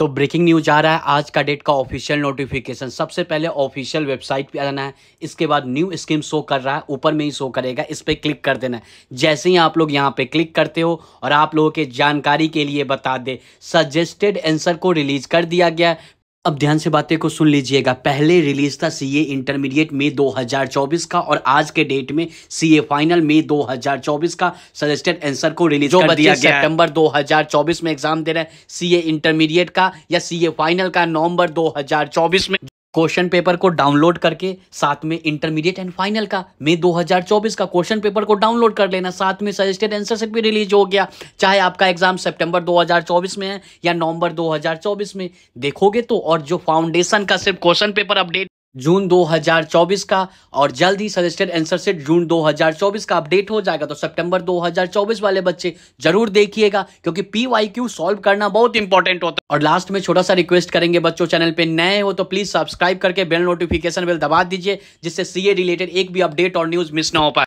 तो breaking news आ रहा है आज का डेट का ऑफिशियल नोटिफिकेशन सबसे पहले ऑफिशियल वेबसाइट पे आना है इसके बाद न्यू स्कीम शो कर रहा है ऊपर में ही शो करेगा इस पर क्लिक कर देना है जैसे ही आप लोग यहाँ पे क्लिक करते हो और आप लोगों के जानकारी के लिए बता दे सजेस्टेड आंसर को रिलीज कर दिया गया अब ध्यान से बातें को सुन लीजिएगा पहले रिलीज था सीए इंटरमीडिएट में 2024 का और आज के डेट में सीए फाइनल में 2024 का सजेस्टेड आंसर को रिलीज कर दिया गया सितंबर 2024 में एग्जाम दे रहे हैं सीए इंटरमीडिएट का या सीए फाइनल का नवंबर 2024 में क्वेश्चन पेपर को डाउनलोड करके साथ में इंटरमीडिएट एंड फाइनल का मई 2024 का क्वेश्चन पेपर को डाउनलोड कर लेना साथ में सजेस्टेड आंसर सेट भी रिलीज हो गया चाहे आपका एग्जाम सितंबर 2024 में है या नवंबर 2024 में देखोगे तो और जो फाउंडेशन का सिर्फ क्वेश्चन पेपर अपडेट जून 2024 का और जल्द ही सजेस्टेड एंसर सेट जून 2024 का अपडेट हो जाएगा तो सितंबर 2024 वाले बच्चे जरूर देखिएगा क्योंकि पी वाई क्यू सॉल्व करना बहुत इंपॉर्टेंट होता है और लास्ट में छोटा सा रिक्वेस्ट करेंगे बच्चों चैनल पे नए हो तो प्लीज सब्सक्राइब करके बेल नोटिफिकेशन बेल दबा दीजिए जिससे सीए रिलेटेड एक भी अपडेट और न्यूज मिस ना हो पाए